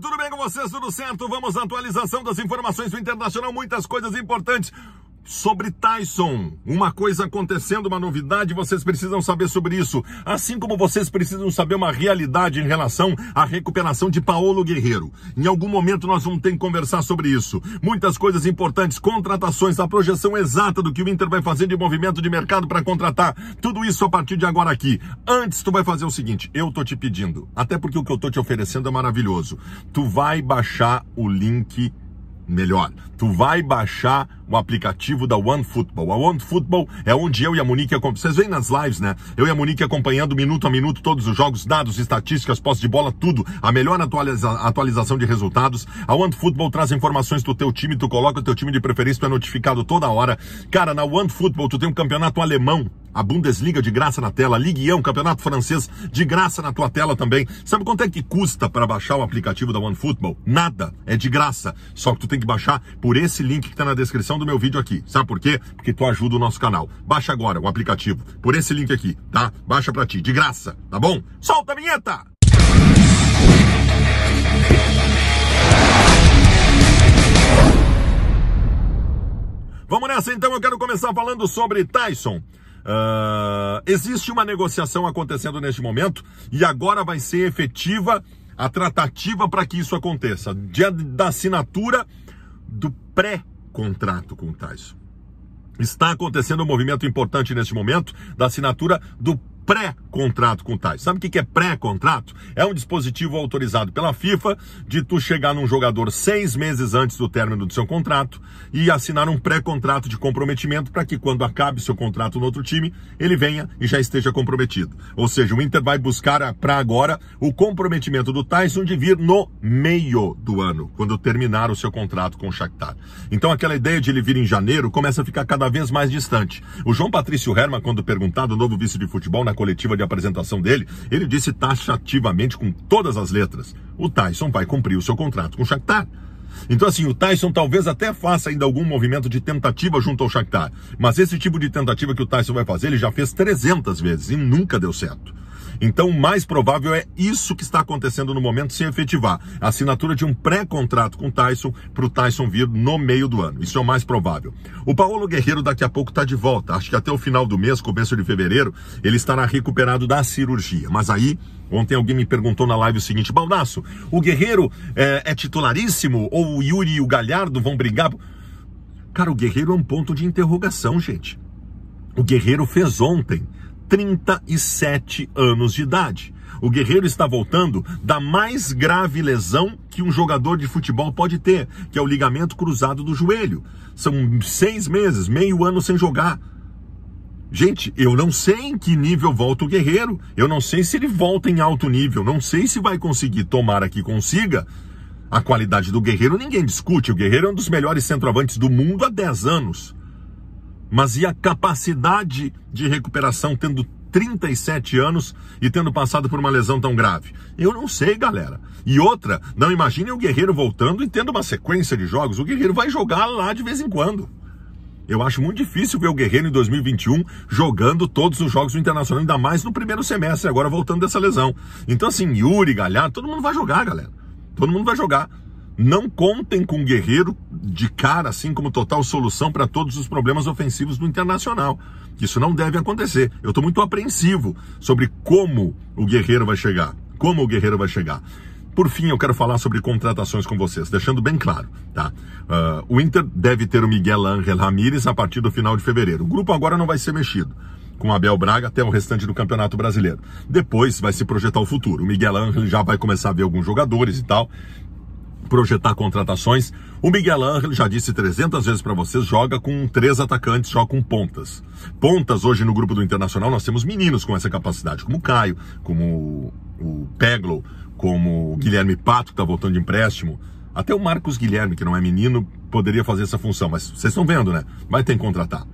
tudo bem com vocês? Tudo certo? Vamos à atualização das informações do Internacional, muitas coisas importantes sobre Tyson. Uma coisa acontecendo, uma novidade, vocês precisam saber sobre isso. Assim como vocês precisam saber uma realidade em relação à recuperação de Paulo Guerreiro. Em algum momento nós vamos ter que conversar sobre isso. Muitas coisas importantes, contratações, a projeção exata do que o Inter vai fazer de movimento de mercado para contratar. Tudo isso a partir de agora aqui. Antes tu vai fazer o seguinte, eu tô te pedindo, até porque o que eu tô te oferecendo é maravilhoso. Tu vai baixar o link melhor, tu vai baixar o aplicativo da OneFootball. A OneFootball é onde eu e a Monique acompanhamos. Vocês veem nas lives, né? Eu e a Monique acompanhando minuto a minuto todos os jogos, dados, estatísticas, posse de bola, tudo. A melhor atualiza... atualização de resultados. A OneFootball traz informações do teu time, tu coloca o teu time de preferência, tu é notificado toda hora. Cara, na OneFootball tu tem um campeonato alemão a Bundesliga de graça na tela, Ligue 1, Campeonato Francês de graça na tua tela também. Sabe quanto é que custa para baixar o aplicativo da OneFootball? Nada, é de graça. Só que tu tem que baixar por esse link que está na descrição do meu vídeo aqui. Sabe por quê? Porque tu ajuda o nosso canal. Baixa agora o aplicativo por esse link aqui, tá? Baixa para ti, de graça, tá bom? Solta a vinheta! Vamos nessa então, eu quero começar falando sobre Tyson. Uh, existe uma negociação acontecendo neste momento e agora vai ser efetiva a tratativa para que isso aconteça, dia da assinatura do pré-contrato com o Tyson. Está acontecendo um movimento importante neste momento da assinatura do pré-contrato com tais. Sabe o que é pré-contrato? É um dispositivo autorizado pela FIFA de tu chegar num jogador seis meses antes do término do seu contrato e assinar um pré-contrato de comprometimento para que quando acabe seu contrato no outro time, ele venha e já esteja comprometido. Ou seja, o Inter vai buscar para agora o comprometimento do Tyson de vir no meio do ano, quando terminar o seu contrato com o Shakhtar. Então aquela ideia de ele vir em janeiro começa a ficar cada vez mais distante. O João Patrício Herman, quando perguntado, o novo vice de futebol na coletiva de apresentação dele, ele disse taxativamente com todas as letras: o Tyson vai cumprir o seu contrato com o Shakhtar. Então, assim, o Tyson talvez até faça ainda algum movimento de tentativa junto ao Shakhtar, mas esse tipo de tentativa que o Tyson vai fazer, ele já fez 300 vezes e nunca deu certo. Então, o mais provável é isso que está acontecendo no momento se efetivar. A assinatura de um pré-contrato com o Tyson para o Tyson vir no meio do ano. Isso é o mais provável. O Paulo Guerreiro daqui a pouco está de volta. Acho que até o final do mês, começo de fevereiro, ele estará recuperado da cirurgia. Mas aí Ontem alguém me perguntou na live o seguinte: Baldaço, o Guerreiro é, é, titularíssimo ou o Yuri e o Galhardo vão brigar? Cara, o Guerreiro é um ponto de interrogação, gente. O Guerreiro fez ontem 37 anos de idade. O Guerreiro está voltando da mais grave lesão que um jogador de futebol pode ter, que é o ligamento cruzado do joelho. São seis meses, meio ano sem jogar. Gente, eu não sei em que nível volta o Guerreiro, eu não sei se ele volta em alto nível, não sei se vai conseguir, tomara que consiga. A qualidade do Guerreiro ninguém discute, o Guerreiro é um dos melhores centroavantes do mundo há 10 anos. Mas e a capacidade de recuperação tendo 37 anos e tendo passado por uma lesão tão grave? Eu não sei, galera. E outra, não imaginem o Guerreiro voltando e tendo uma sequência de jogos. O Guerreiro vai jogar lá de vez em quando. Eu acho muito difícil ver o Guerreiro em 2021 jogando todos os jogos do Internacional, ainda mais no primeiro semestre, agora voltando dessa lesão. Então, assim, Yuri, Galhardo, todo mundo vai jogar, galera. Todo mundo vai jogar. Não contem com um guerreiro de cara assim como total solução para todos os problemas ofensivos do Internacional. Isso não deve acontecer. Eu estou muito apreensivo sobre como o guerreiro vai chegar. Como o guerreiro vai chegar. Por fim, eu quero falar sobre contratações com vocês, deixando bem claro, tá? Uh, o Inter deve ter o Miguel Ángel Ramírez a partir do final de fevereiro. O grupo agora não vai ser mexido, com Abel Braga até o restante do Campeonato Brasileiro. Depois vai se projetar o futuro. O Miguel Ángel já vai começar a ver alguns jogadores e tal, projetar contratações. O Miguel Angel já disse 300 vezes para vocês, joga com três atacantes, joga com pontas. Pontas, hoje no grupo do Internacional, nós temos meninos com essa capacidade, como o Caio, como o Peglo, como o Guilherme Pato, que está voltando de empréstimo. Até o Marcos Guilherme, que não é menino, poderia fazer essa função, mas vocês estão vendo, né? Vai ter que contratar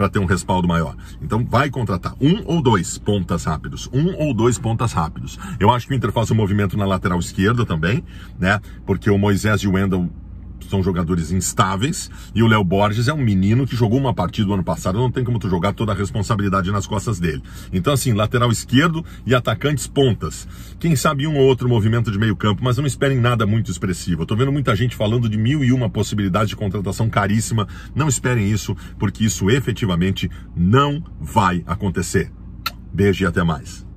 para ter um respaldo maior. Então vai contratar um ou dois pontas rápidos, um ou dois pontas rápidos. Eu acho que o Inter faz um movimento na lateral esquerda também, né? Porque o Moisés e o Wendel são jogadores instáveis, e o Léo Borges é um menino que jogou uma partida do ano passado, não tem como tu jogar toda a responsabilidade nas costas dele. Então, assim, lateral esquerdo e atacantes pontas. Quem sabe um ou outro movimento de meio campo, mas não esperem nada muito expressivo. Eu tô vendo muita gente falando de mil e uma possibilidades de contratação caríssima. Não esperem isso, porque isso efetivamente não vai acontecer. Beijo e até mais.